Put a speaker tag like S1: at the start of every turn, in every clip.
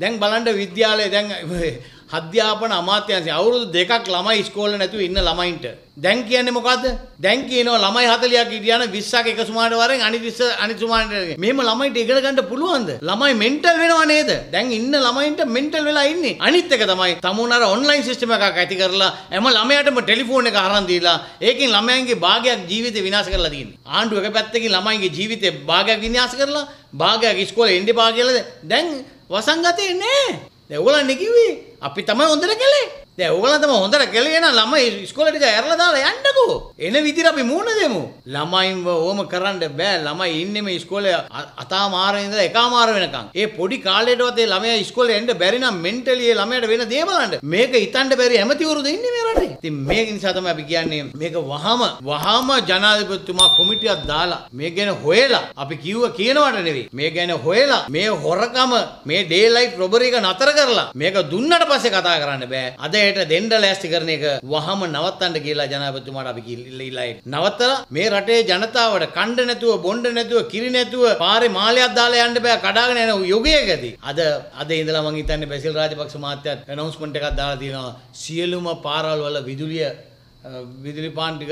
S1: දැන් බලන්න විද්‍යාලය දැන් අධ්‍යාපන අමාත්‍යංශය අවුරුදු දෙකක් ළමයි ඉස්කෝලේ නැතුව ඉන්න ළමයින්ට දැන් කියන්නේ මොකද්ද? දැන් කියනවා ළමයි 40ක් ඉරියන 20ක් එක සුමානට වරෙන් අනිත් 20 අනිත් සුමානට මෙහෙම ළමයිට ඉගෙන ගන්න පුළුවන්ද? ළමයි මෙන්ටල් වෙනව නේද? දැන් ඉන්න ළමයින්ට මෙන්ටල් වෙලා ඉන්නේ. අනිත් එක තමයි තමුන් අර ඔන්ලයින් සිස්ටම් එකක් ඇති කරලා හැම ළමයාටම ටෙලිෆෝන් එක අරන් දීලා ඒකෙන් ළමයන්ගේ භාගයක් ජීවිතේ විනාශ කරලා තියෙන්නේ. ආණ්ඩුව එක පැත්තකින් ළමයින්ගේ ජීවිතේ භාගයක් විනාශ කරලා භාගයක් ඉස්කෝලේ එන්න එපා කියලාද? දැන් වසංගතේ නෑ. දැන් ඕගොල්ලන් කිව්වේ අපි තමයි හොඳට කළේ. දැන් ඕගොල්ලන් තමයි හොඳට කළේ නම් ළමයි ඉස්කෝලේ ටික ඇරලා දාලා යන්නකෝ. එන විදිහට අපි මූණ දෙමු. ළමයින්ව ඕම කරන්න බෑ. ළමයි ඉන්නේ මේ ඉස්කෝලේ අතාමාරේ ඉඳලා එකාමාර වෙනකන්. ඒ පොඩි කාලේටවත් ඒ ළමයා ඉස්කෝලේ එන්න බැරි නම් මෙන්ටලි ඒ ළමයාට වෙන දේ බලන්න. මේක හිතන්න බැරි ඇමතිවරුද ඉන්නේ මේ අනිවාර්යෙන්. ඉතින් මේක නිසා තමයි අපි කියන්නේ මේක වහම වහම ජනාධිපතිතුමා කොමිටියක් දාලා මේ ගැන හොයලා අපි කිව්ව කියනවට නෙවෙයි. මේ ගැන හොයලා මේ හොරකම මේ ඩේලයිට් රොබරි එක නතර කරලා මේක දුන්නට පස්සේ කතා කරන්න බෑ. අද ඒට දෙන්න ලෑස්ති කරන එක වහම නවත්තන්න කියලා ජනාධිපතිතුමාට අපි කිව්ලා නවත්තලා මේ රටේ ජනතාවට කණ්ඩ නැතුව බොණ්ඩ නැතුව කිරි නැතුව පාරේ මාලයක් දාලා යන්න බෑ කඩාගෙන යන යුගයකදී අද අද ඉඳලා මං හිතන්නේ බැසිල් රාජපක්ෂ මහත්තයත් ඇනවුස්මන්ට් එකක් දාලා තියෙනවා සියලුම පාරවල් ගෙවල් වල විදුලිය විදුලි පාන් ටික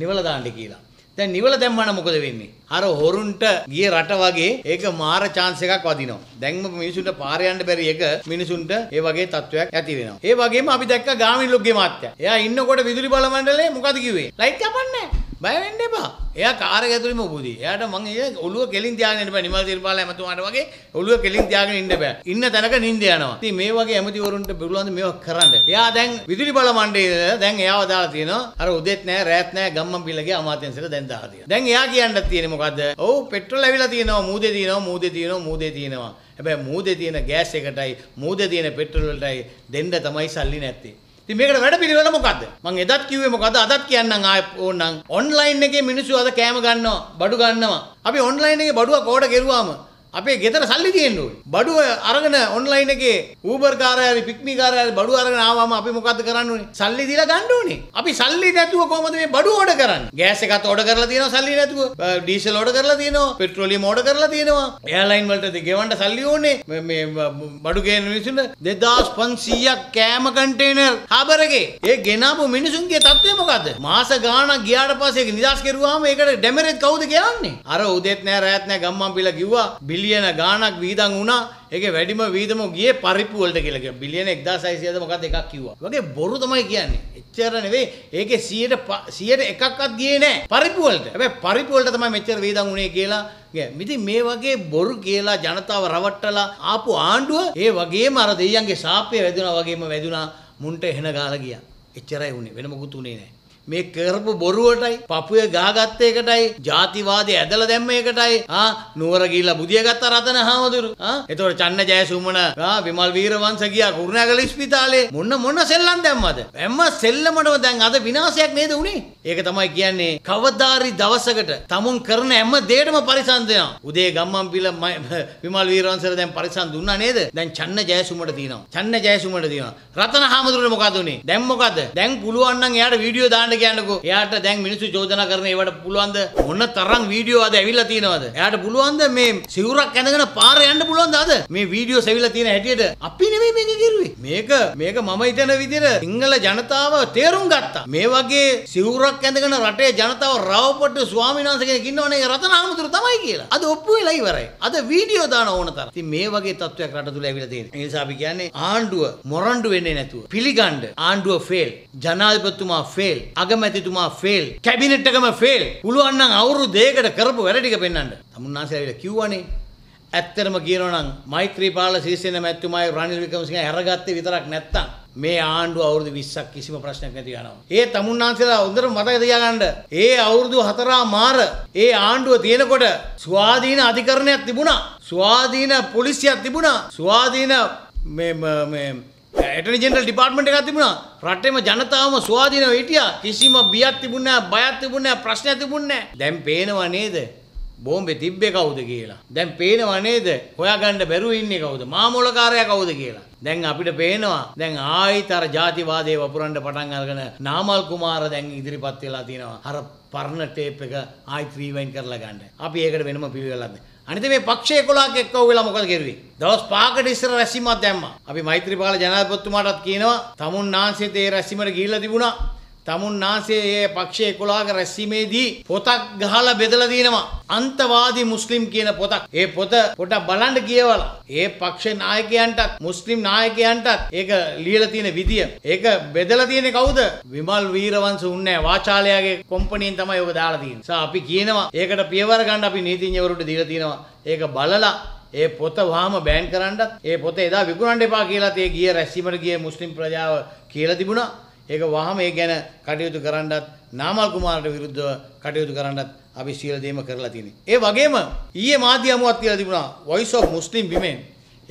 S1: නිවල දාන්න කියලා. දැන් නිවල දැම්මම මොකද වෙන්නේ? අර හොරුන්ට ගිය රට වගේ ඒක මාර chance එකක් වදිනවා. දැන්ම මිනිසුන්ට පාර යන්න බැරි එක මිනිසුන්ට ඒ වගේ තත්වයක් ඇති වෙනවා. ඒ වගේම අපි දැක්ක ගාමිණී ලොක්ගේ මාත්‍යා. එයා ඉන්නකොට විදුලි බල මණ්ඩලයේ මොකද කිව්වේ? ලයිට් කපන්නේ නැහැ. බය වෙන්න එපා. එයා කාර් එක ඇතුළෙම උපදී. එයාට මං ඒ ඔළුව කෙලින් තියාගෙන ඉන්න බෑ. නිමල් තිරපාල ඇමතුමාට වගේ ඔළුව කෙලින් තියාගෙන ඉන්න බෑ. ඉන්න තැනක නිින්ද යනවා. ඉතින් මේ වගේ ඇමතිවරුන්ට බුලුවන් මේවා කරන්න. එයා දැන් විදුලි බල මණ්ඩලයේ දැන් එයාව දාලා තියෙනවා. අර උදේත් නෑ, රෑත් නෑ ගම්මන් පිල්ලගේ අමාත්‍යංශයට දැන් දාලා තියෙනවා. දැන් එයා කියන්න තියෙන්නේ මොකද්ද? ඔව් පෙට්‍රල් ඇවිල්ලා තියෙනවා, මූදේ තියෙනවා, මූදේ තියෙනවා, මූදේ තියෙනවා. හැබැයි මූදේ තියෙන ගෑස් එකටයි, මූදේ තියෙන පෙට්‍රල් වලටයි දෙන්න තමයි සල්ලි නැත්තේ. ඉතින් මේකට වැඩ පිළිවෙල මොකද්ද? මම එදත් කිව්වේ මොකද්ද? අදත් කියන්නම් ආයෙ ඕනනම්. ඔන්ලයින් එකේ මිනිස්සු අද කෑම ගන්නවා, බඩු ගන්නවා. අපි ඔන්ලයින් එකේ බඩුවක් ඕඩර් කරුවාම අපේ ගෙදර සල්ලි තියෙන්න ඕනේ. බඩුව අරගෙන ඔන්ලයින් එකේ Uber කාර්යාලේ පික්මි කාර්යාලේ බඩුව අරගෙන ආවම අපි මොකද්ද කරන්න ඕනේ? සල්ලි දීලා ගන්න ඕනේ. අපි සල්ලි නැතුව කොහොමද මේ බඩුව ඕඩර් කරන්නේ? ගෑස් එකත් ඕඩර් කරලා තියෙනවා සල්ලි නැතුව. ඩීසල් ඕඩර් කරලා තියෙනවා. පෙට්‍රෝලියම් ඕඩර් කරලා තියෙනවා. එයාලයින් වලට ගෙවන්න සල්ලි ඕනේ. මේ බඩු ගේන මිනිස්සුන්ට 2500ක් කෑම කන්ටේනර් හබර එකේ. ඒ ගෙනාපු මිනිසුන්ගේ තත්ත්වය මොකද්ද? මාස ගාණක් ගියාට පස්සේ ඒක නිදාස් කරුවාම ඒකට ඩැමරේජ් කවුද කියන්නේ? අර උදේත් නෑ රෑත් නෑ ගම්මන් පිළ කිව්වා. බිලියන බිලියන ගානක් වීදන් වුණා ඒකේ වැඩිම වීදම ගියේ පරිප්පු වලට කියලා කිව්වා. බිලියන 1600ද මොකක්ද එකක් කිව්වා. වගේ බොරු තමයි කියන්නේ. එච්චර නෙවෙයි. ඒකේ 100ට 100ට එකක්වත් ගියේ නැහැ පරිප්පු වලට. හැබැයි පරිප්පු වලට තමයි මෙච්චර වීදන් වුණේ කියලා ඉතින් මේ වගේ බොරු කියලා ජනතාව රවට්ටලා ආපු ආණ්ඩුව ඒ වගේම අර දෙයියන්ගේ ශාපය වැදුනා වගේම වැදුනා මුන්ට එහෙන ගාලා ගියා. එච්චරයි වුණේ. වෙන මොකුත් උනේ නැහැ. මේ කරපු බොරුවටයි පපුය ගහගත්ත එකටයි ජාතිවාදය ඇදලා දැම්ම එකටයි ආ නුවර ගිහිල්ලා බුදිය ගත්ත රතන හාමුදුරු ආ එතකොට චන්න ජයසුමන ආ විමල් වීරවංශ ගියා කුරුණෑගල ඉස්පිතාලේ මොන මොන සෙල්ලම් දැම්මද හැම සෙල්ලමටම දැන් අද විනාශයක් නේද උනේ ඒක තමයි කියන්නේ කවදාරි දවසකට තමුන් කරන හැම දෙයකටම පරිසම් දෙනවා උදේ ගම්මන් පිළ විමල් වීරවංශර දැන් පරිසම් දුන්නා නේද දැන් චන්න ජයසුමට තියෙනවා චන්න ජයසුමට තියෙනවා රතන හාමුදුරුවෝ මොකද උනේ දැන් මොකද දැන් පුළුවන් නම් එයාට වීඩියෝ දාන්න කියන්නකෝ. එයාට දැන් මිනිස්සු චෝදනා කරන ඒවට පුළුවන්ද මොන තරම් වීඩියෝ අද ඇවිල්ලා තියෙනවද? එයාට පුළුවන්ද මේ සිවුරක් ඇඳගෙන පාර යන්න පුළුවන්ද අද? මේ වීඩියෝ සැවිලා තියෙන හැටියට අපි නෙමෙයි මේක කිරුවේ. මේක මේක මම හිතන විදිහට සිංහල ජනතාව තේරුම් ගත්තා. මේ වගේ සිවුරක් ඇඳගෙන රටේ ජනතාව රවපොට්ටු ස්වාමීන් වහන්සේ කෙනෙක් ඉන්නවනේ රතනාමතුරු තමයි කියලා. අද ඔප්පු වෙලා ඉවරයි. අද වීඩියෝ දාන ඕන තරම්. ඉතින් මේ වගේ තත්වයක් රට තුල ඇවිල්ලා තියෙනවා. ඒ නිසා අපි කියන්නේ ආණ්ඩුව මොරණ්ඩු වෙන්නේ නැතුව පිළිගන්න ආණ්ඩුව ෆේල් ජනාධිපතිතුමා ෆේල් අගමැතිතුමා ෆෙල් කැබිනට් එකම ෆෙල් පුළුවන් නම් අවුරුදු දෙකකට කරපු වැඩ ටික පෙන්වන්න. තමුන්නාන්සේ ඇවිල්ලා කිව්වනේ ඇත්තටම කියනවා නම් මෛත්‍රීපාල සිරිසේන මැතිතුමායි රනිල් වික්‍රමසිංහ අරගත්තේ විතරක් නැත්තම් මේ ආණ්ඩුව අවුරුදු 20ක් කිසිම ප්‍රශ්නයක් නැති යනවා. ඒ තමුන්නාන්සේලා හොඳට මතක තියාගන්න. ඒ අවුරුදු හතරා මාර ඒ ආණ්ඩුව තියෙනකොට ස්වාධීන අධිකරණයක් තිබුණා. ස්වාධීන පොලිසියක් තිබුණා. ස්වාධීන මේ මේ ඇටනිජෙන්ටල් ඩිපාර්ට්මන්ට් එකක් තිබුණා. රටේම ජනතාවම ස්වාධීනව හිටියා. කිසිම බියක් තිබුණේ නැහැ, බයක් තිබුණේ නැහැ, ප්‍රශ්නයක් තිබුණේ නැහැ. දැන් පේනව නේද? බෝම්බේ තිබ්බේ කවුද කියලා. දැන් පේනව නේද? හොයාගන්න බැරුව ඉන්නේ කවුද? මාමොලකාරයා කවුද කියලා. දැන් අපිට පේනවා. දැන් ආයිත් අර ಜಾතිවාදයේ වපුරන්න පටන් අරගෙන නාමල් කුමාර දැන් ඉදිරිපත් වෙලා තිනවා. අර පරණ ටේප් එක ආයිත් රීවයින්ඩ් කරලා ගන්න. අපි ඒකට වෙනම පිළිවෙලක් නැහැ. අනිත මේ පක්ෂ 11ක් එක්ක වෙලා මොකද කරුවේ? දවස් 5කට ඉස්සර රැස්වීමක් දැම්මා. අපි මෛත්‍රීපාල ජනාධිපතිතුමාටත් කියනවා තමුන් නාන්සේ තේ රැස්වීමට ගිහිල්ලා තිබුණා. තමුන්නාසේ ඒ පක්ෂයේ 11ක රැස්වීමේදී පොතක් ගහලා බෙදලා දිනවා. අන්තවාදී මුස්ලිම් කියන පොතක්. ඒ පොත පොඩ බලන්න කියවලා. ඒ පක්ෂේ නායකයන්ටත් මුස්ලිම් නායකයන්ටත් ඒක ලියලා තියෙන විදිය. ඒක බෙදලා තියෙන්නේ කවුද? විමල් වීරවංශ උන්නේ වාචාලයාගේ කොම්පැනිෙන් තමයි ඔබ දාලා තියෙන්නේ. අපි කියනවා ඒකට පියවර ගන්න අපි නීතිඥවරුන්ට දීලා තියෙනවා. ඒක බලලා ඒ පොත වහම බෑන් කරන්නත් ඒ පොත එදා විකුණන්න එපා කියලාත් ඒ ගිය රැස්වීමට ගිය මුස්ලිම් ප්‍රජාව කියලා තිබුණා. ඒක වහම ඒ ගැන කටයුතු කරන්නත් නාමල් කුමාරට විරුද්ධව කටයුතු කරන්නත් අපි සියලු දේම කරලා තියෙනවා. ඒ වගේම ඊයේ මාධ්‍ය හමුවක් තියලා තිබුණා Voice of Muslim Women.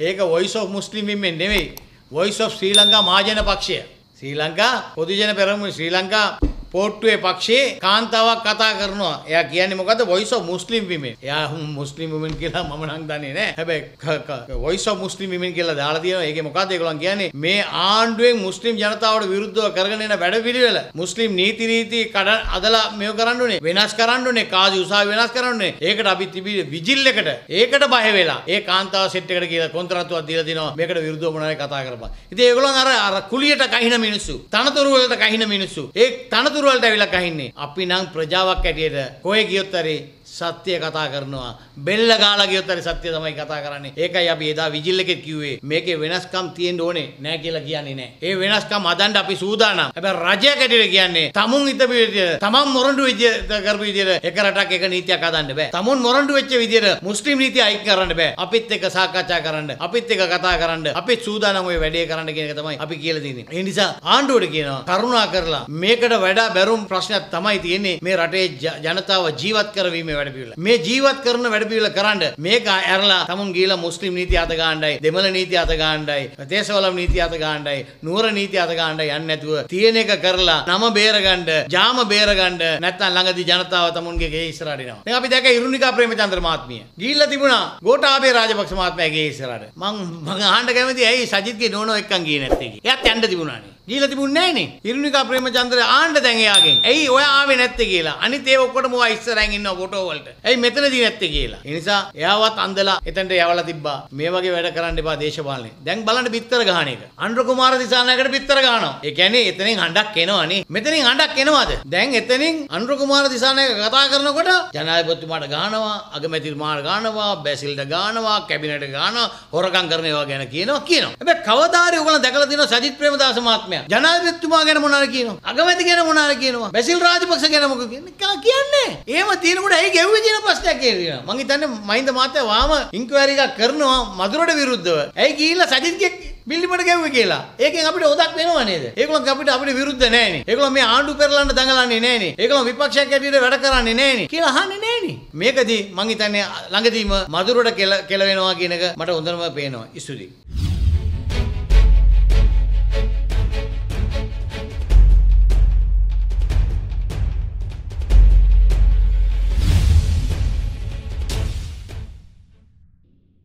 S1: ඒක Voice of Muslim Women නෙවෙයි. Voice of Sri Lanka මහජන පක්ෂය. ශ්‍රී ලංකා පොදුජන පෙරමුණ ශ්‍රී ලංකා පෝට්ටුවේ පක්ෂයේ කාන්තාවක් කතා කරනවා. එයා කියන්නේ මොකද්ද? Voice of Muslim Women. එයා මුස්ලිම් women කියලා මම නම් දන්නේ නැහැ. හැබැයි Voice of Muslim Women කියලා දාලා තියෙනවා. ඒකේ මොකද්ද ඒගොල්ලන් කියන්නේ? මේ ආණ්ඩුවෙන් මුස්ලිම් ජනතාවට විරුද්ධව කරගෙන එන වැඩපිළිවෙල මුස්ලිම් නීති රීති කඩ අදලා මේව කරන්න උනේ. වෙනස් කරන්න උනේ. කාජි උසාවි වෙනස් කරන්න උනේ. ඒකට අපි තිබි විජිල් එකට. ඒකට බය වෙලා. ඒ කාන්තාව සෙට් එකට කියලා කොන්ත්‍රාත්තුවක් දීලා දිනවා. මේකට විරුද්ධව මොනවාරි කතා කරපන්. ඉතින් ඒගොල්ලන් අර අර කුලියට කහින මිනිස්සු. තනතුරු වලට කහින මිනිස්සු. ඒ තනතුරු වලට ඇවිල්ලා කහින්නේ. අපි නම් ප්‍රජාවක් ඇටියට කොහෙ ගියොත් හරි සත්‍යය කතා කරනවා බෙල්ල ගාලා ගියොත් හරි සත්‍යය තමයි කතා කරන්නේ ඒකයි අපි එදා විජිල් එකේ කිව්වේ මේකේ වෙනස්කම් තියෙන්න ඕනේ නෑ කියලා කියන්නේ නෑ ඒ වෙනස්කම් හදන්න අපි සූදානම් හැබැයි රජය කැටිර කියන්නේ tamun හිතපු විදියට taman මොරඬු විදියට කරපු විදියට එක රටක් එක නීතියක් හදන්න බෑ tamun මොරඬු වෙච්ච විදියට මුස්ලිම් නීතිය අයින් කරන්න බෑ අපිත් එක්ක සාකච්ඡා කරන්න අපිත් එක්ක කතා කරන්න අපිත් සූදානම් ওই වැඩේ කරන්න කියන එක තමයි අපි කියලා තියෙන්නේ ඒ නිසා ආණ්ඩුවට කියනවා කරුණා කරලා මේකට වඩා බැරුම් ප්‍රශ්නයක් තමයි තියෙන්නේ මේ රටේ ජනතාව ජීවත් කරවීමේ වැඩ වැඩපිළිවෙල. මේ ජීවත් කරන වැඩපිළිවෙල කරන්න මේක ඇරලා තමුන් ගිහිලා මුස්ලිම් නීති අත ගන්නයි, දෙමළ නීති අත ගන්නයි, දේශවලම් නීති අත ගන්නයි, නුවර නීති අත ගන්නයි යන්නේ නැතුව තියෙන එක කරලා නම බේරගන්න, ජාම බේරගන්න නැත්නම් ළඟදී ජනතාව තමුන්ගේ ගේ ඉස්සරහට එනවා. දැන් අපි දැක ඉරුණිකා ප්‍රේමචන්ද්‍ර මහත්මිය. ගිහිල්ලා තිබුණා ගෝඨාභය රාජපක්ෂ මහත්මයාගේ ගේ ඉස්සරහට. මං මං අහන්න කැමතියි ඇයි සජිත්ගේ නෝනෝ එක්කන් ගියේ නැත්තේ කියලා. එයාත් යන්න තිබුණානේ. ගීලා තිබුණේ නැහනේ. ඉරුණිකා ප්‍රේමචන්ද්‍ර ආණ්ඩ දැන් එයාගෙන්. ඇයි ඔයා ආවේ නැත්තේ කියලා. අනිත් ඒව ඔක්කොටම ඔයා ඉස්සරහින් ඉන්නවා ෆොටෝ වලට. ඇයි මෙතනදී නැත්තේ කියලා. ඒ නිසා එයාවත් අන්දලා එතනට යවලා තිබ්බා. මේ වගේ වැඩ කරන්න එපා දේශපාලනේ. දැන් බලන්න පිටතර ගහන එක. අනුර කුමාර දිසානායකට පිටතර ගහනවා. ඒ කියන්නේ එතනින් හඬක් එනවනේ. මෙතනින් හඬක් එනවද? දැන් එතනින් අනුර කුමාර දිසානායක කතා කරනකොට ජනාධිපතිතුමාට ගහනවා, අගමැතිතුමාට ගහනවා, බැසිල්ට ගහනවා, කැබිනට් ගහනවා, හොරකම් කරන ඒවා ගැන කියනවා කියනවා. හැබැයි කවදාද ඔයගොල්ලෝ දැකලා තියෙනවා සජිත් ප්‍රේමදාස මහත්මයා ප්‍රශ්නයක්. ජනාධිපතිතුමා ගැන මොනවාර කියනවා? අගමැති ගැන මොනවාර කියනවා? බැසිල් රාජපක්ෂ ගැන මොකද කියන්නේ? කියන්නේ. එහෙම තියෙනකොට ඇයි ගෙව්වේ කියන ප්‍රශ්නයක් එනවා. මං හිතන්නේ මහින්ද මහත්තයා වාම ඉන්ක්වයරි එකක් කරනවා මදුරට විරුද්ධව. ඇයි ගිහිල්ලා සජිත්ගේ බිල්ලිමට ගැව්ව කියලා ඒකෙන් අපිට හොදක් වෙනව නේද? ඒගොල්ලන් අපිට අපිට විරුද්ධ නෑනේ. ඒගොල්ලන් මේ ආණ්ඩු පෙරලන්න දඟලන්නේ නෑනේ. ඒගොල්ලන් විපක්ෂයක් ඇටියට වැඩ කරන්නේ නෑනේ කියලා අහන්නේ නෑනේ. මේකදී මං හිතන්නේ ළඟදීම මදුරට කෙල කෙල වෙනවා කියන එක මට හොඳම පේනවා. ස්තුතියි.